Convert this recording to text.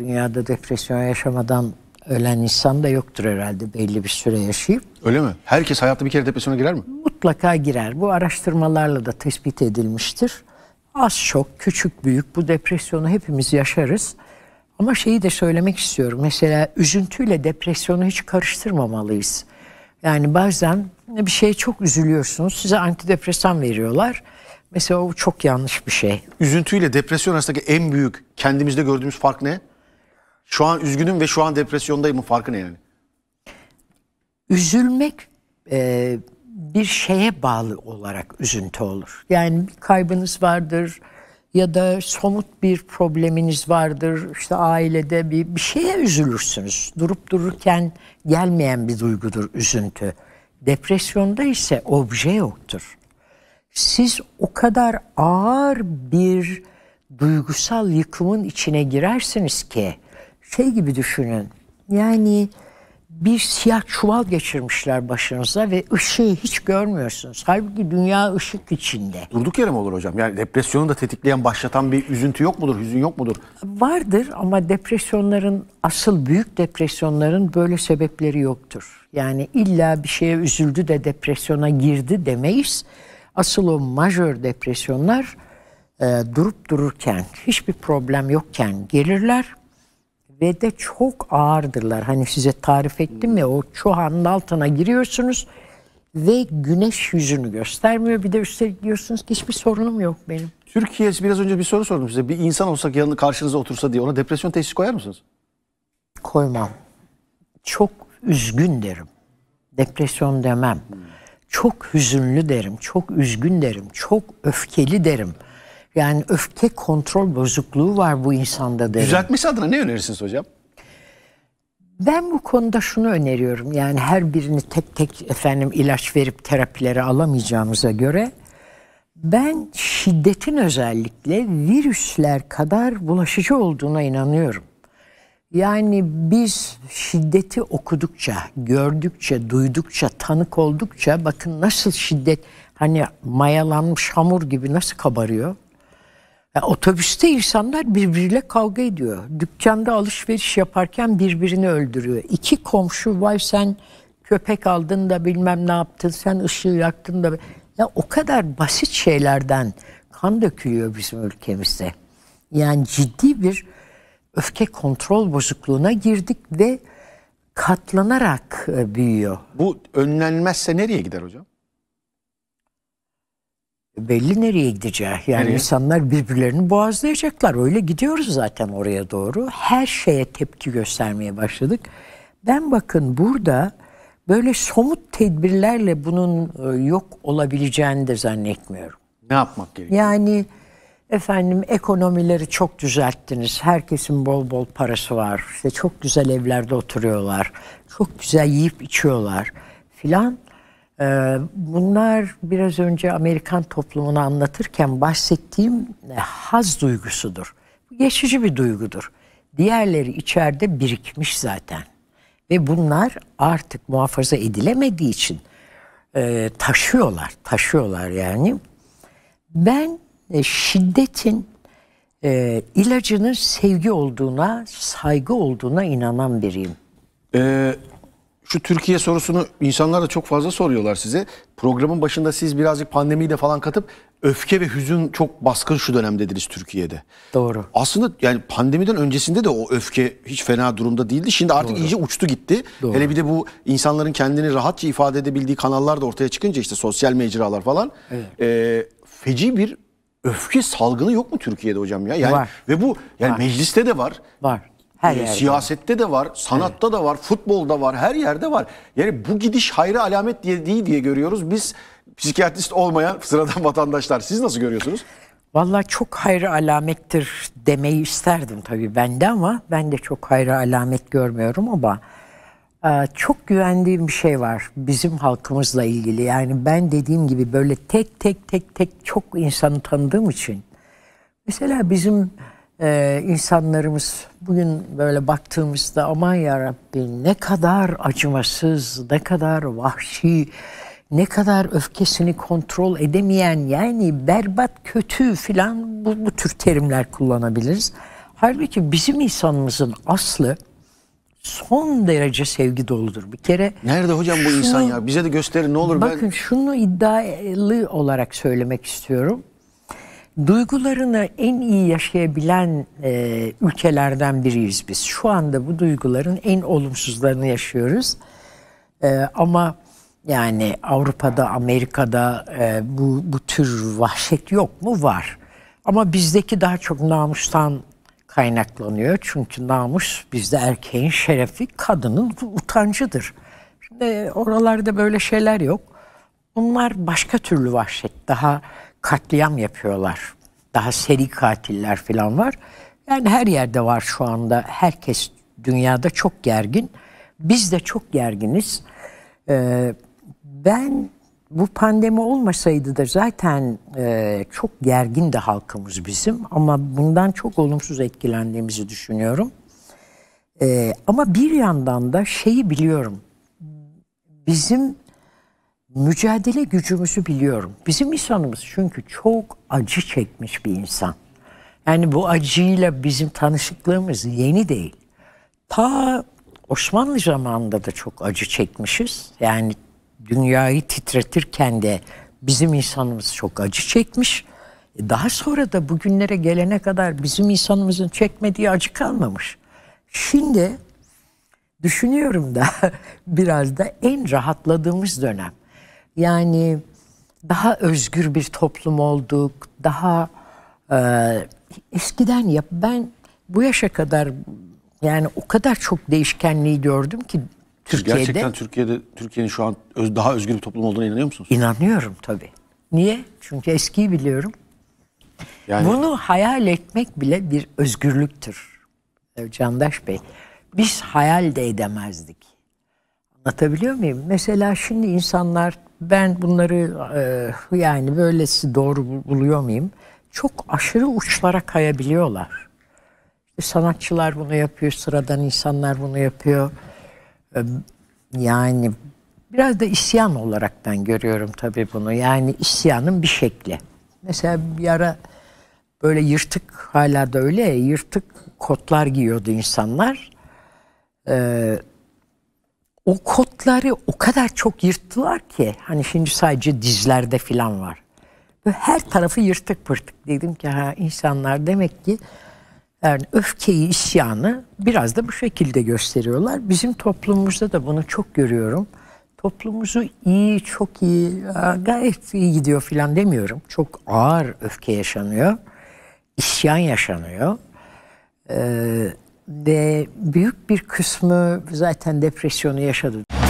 Dünyada depresyon yaşamadan ölen insan da yoktur herhalde belli bir süre yaşayıp. Öyle mi? Herkes hayatta bir kere depresyona girer mi? Mutlaka girer. Bu araştırmalarla da tespit edilmiştir. Az çok, küçük büyük bu depresyonu hepimiz yaşarız. Ama şeyi de söylemek istiyorum. Mesela üzüntüyle depresyonu hiç karıştırmamalıyız. Yani bazen bir şey çok üzülüyorsunuz. Size antidepresan veriyorlar. Mesela o çok yanlış bir şey. Üzüntüyle depresyon arasındaki en büyük kendimizde gördüğümüz fark ne? Şu an üzgünüm ve şu an depresyondayım. Farkı ne yani? Üzülmek e, bir şeye bağlı olarak üzüntü olur. Yani bir kaybınız vardır ya da somut bir probleminiz vardır. İşte ailede bir, bir şeye üzülürsünüz. Durup dururken gelmeyen bir duygudur üzüntü. Depresyonda ise obje yoktur. Siz o kadar ağır bir duygusal yıkımın içine girersiniz ki şey gibi düşünün. Yani bir siyah çuval geçirmişler başınıza ve ışığı hiç görmüyorsunuz. Halbuki dünya ışık içinde. Durduk yere mi olur hocam? Yani depresyonu da tetikleyen, başlatan bir üzüntü yok mudur, hüzün yok mudur? Vardır ama depresyonların, asıl büyük depresyonların böyle sebepleri yoktur. Yani illa bir şeye üzüldü de depresyona girdi demeyiz. Asıl o majör depresyonlar e, durup dururken, hiçbir problem yokken gelirler ve de çok ağırdırlar. Hani size tarif ettim ya o çuhanın altına giriyorsunuz ve güneş yüzünü göstermiyor. Bir de üstelik diyorsunuz ki hiçbir sorunum yok benim. Türkiye biraz önce bir soru sordum size. Bir insan olsak yanı karşınıza otursa diye ona depresyon teşhisi koyar mısınız? Koymam. Çok üzgün derim. Depresyon demem. Çok hüzünlü derim, çok üzgün derim, çok öfkeli derim. Yani öfke kontrol bozukluğu var bu insanda derim. Düzeltmesi adına ne önerirsiniz hocam? Ben bu konuda şunu öneriyorum. Yani her birini tek tek efendim ilaç verip terapileri alamayacağımıza göre ben şiddetin özellikle virüsler kadar bulaşıcı olduğuna inanıyorum. Yani biz şiddeti okudukça, gördükçe, duydukça, tanık oldukça bakın nasıl şiddet hani mayalanmış hamur gibi nasıl kabarıyor. Yani otobüste insanlar birbiriyle kavga ediyor. Dükkanda alışveriş yaparken birbirini öldürüyor. İki komşu vay sen köpek aldın da bilmem ne yaptın sen ışığı yaktın da. Ya o kadar basit şeylerden kan dökülüyor bizim ülkemizde. Yani ciddi bir öfke kontrol bozukluğuna girdik ve katlanarak e, büyüyor. Bu önlenmezse nereye gider hocam? belli nereye gideceği. Yani nereye? insanlar birbirlerini boğazlayacaklar. Öyle gidiyoruz zaten oraya doğru. Her şeye tepki göstermeye başladık. Ben bakın burada böyle somut tedbirlerle bunun e, yok olabileceğini de zannetmiyorum. Ne yapmak gerekiyor? Yani efendim ekonomileri çok düzelttiniz. Herkesin bol bol parası var. İşte çok güzel evlerde oturuyorlar. Çok güzel yiyip içiyorlar filan. Ee, bunlar biraz önce Amerikan toplumunu anlatırken bahsettiğim e, haz duygusudur. Bu Geçici bir duygudur. Diğerleri içeride birikmiş zaten. Ve bunlar artık muhafaza edilemediği için e, taşıyorlar, taşıyorlar yani. Ben e, şiddetin ilacının sevgi olduğuna, saygı olduğuna inanan biriyim. Ee, şu Türkiye sorusunu insanlar da çok fazla soruyorlar size. Programın başında siz birazcık pandemiyi de falan katıp öfke ve hüzün çok baskın şu dönemdediniz Türkiye'de. Doğru. Aslında yani pandemiden öncesinde de o öfke hiç fena durumda değildi. Şimdi artık Doğru. iyice uçtu gitti. Doğru. Hele bir de bu insanların kendini rahatça ifade edebildiği kanallar da ortaya çıkınca işte sosyal mecralar falan. Evet. E, feci bir öfke salgını yok mu Türkiye'de hocam ya? Yani var. ve bu yani var. mecliste de var. Var. Her ee, yerde. Siyasette de var, sanatta evet. da var, futbolda var, her yerde var. Yani bu gidiş hayra alamet diye değil diye görüyoruz. Biz psikiyatrist olmayan sıradan vatandaşlar. Siz nasıl görüyorsunuz? Vallahi çok hayra alamettir demeyi isterdim tabii bende ama ben de çok hayra alamet görmüyorum ama e, çok güvendiğim bir şey var bizim halkımızla ilgili. Yani ben dediğim gibi böyle tek tek tek tek çok insanı tanıdığım için. Mesela bizim e, insanlarımız bugün böyle baktığımızda aman ya Rabbi ne kadar acımasız, ne kadar vahşi, ne kadar öfkesini kontrol edemeyen yani berbat, kötü filan bu, bu tür terimler kullanabiliriz. Halbuki bizim insanımızın aslı son derece sevgi doludur. Bir kere Nerede hocam bu şunu, insan ya? Bize de gösterin ne olur. Bakın ben... şunu iddialı olarak söylemek istiyorum duygularını en iyi yaşayabilen e, ülkelerden biriyiz biz. Şu anda bu duyguların en olumsuzlarını yaşıyoruz. E, ama yani Avrupa'da, Amerika'da e, bu, bu tür vahşet yok mu? Var. Ama bizdeki daha çok namustan kaynaklanıyor. Çünkü namus bizde erkeğin şerefi, kadının utancıdır. Şimdi oralarda böyle şeyler yok. Bunlar başka türlü vahşet. Daha katliam yapıyorlar. Daha seri katiller falan var. Yani her yerde var şu anda. Herkes dünyada çok gergin. Biz de çok gerginiz. Ee, ben bu pandemi olmasaydı da zaten e, çok gergin de halkımız bizim ama bundan çok olumsuz etkilendiğimizi düşünüyorum. Ee, ama bir yandan da şeyi biliyorum. Bizim mücadele gücümüzü biliyorum. Bizim insanımız çünkü çok acı çekmiş bir insan. Yani bu acıyla bizim tanışıklığımız yeni değil. Ta Osmanlı zamanında da çok acı çekmişiz. Yani dünyayı titretirken de bizim insanımız çok acı çekmiş. E, daha sonra da bugünlere gelene kadar bizim insanımızın çekmediği acı kalmamış. Şimdi düşünüyorum da biraz da en rahatladığımız dönem. Yani daha özgür bir toplum olduk. Daha e, eskiden ya ben bu yaşa kadar yani o kadar çok değişkenliği gördüm ki Türkiye'de. Gerçekten Türkiye'de Türkiye'nin şu an öz, daha özgür bir toplum olduğuna inanıyor musunuz? İnanıyorum tabii. Niye? Çünkü eskiyi biliyorum. Yani... Bunu hayal etmek bile bir özgürlüktür Candaş Bey. Biz hayal de edemezdik. Anlatabiliyor muyum? Mesela şimdi insanlar ben bunları e, yani böylesi doğru buluyor muyum? Çok aşırı uçlara kayabiliyorlar. Sanatçılar bunu yapıyor, sıradan insanlar bunu yapıyor. E, yani biraz da isyan olarak ben görüyorum tabii bunu. Yani isyanın bir şekli. Mesela bir ara böyle yırtık hala da öyle yırtık kotlar giyiyordu insanlar. Ee, o kotları o kadar çok yırttılar ki hani şimdi sadece dizlerde filan var. Böyle her tarafı yırtık pırtık dedim ki ha insanlar demek ki yani öfkeyi, isyanı biraz da bu şekilde gösteriyorlar. Bizim toplumumuzda da bunu çok görüyorum. Toplumumuzu iyi, çok iyi, gayet iyi gidiyor filan demiyorum. Çok ağır öfke yaşanıyor. İsyan yaşanıyor. Ee, ve büyük bir kısmı zaten depresyonu yaşadı.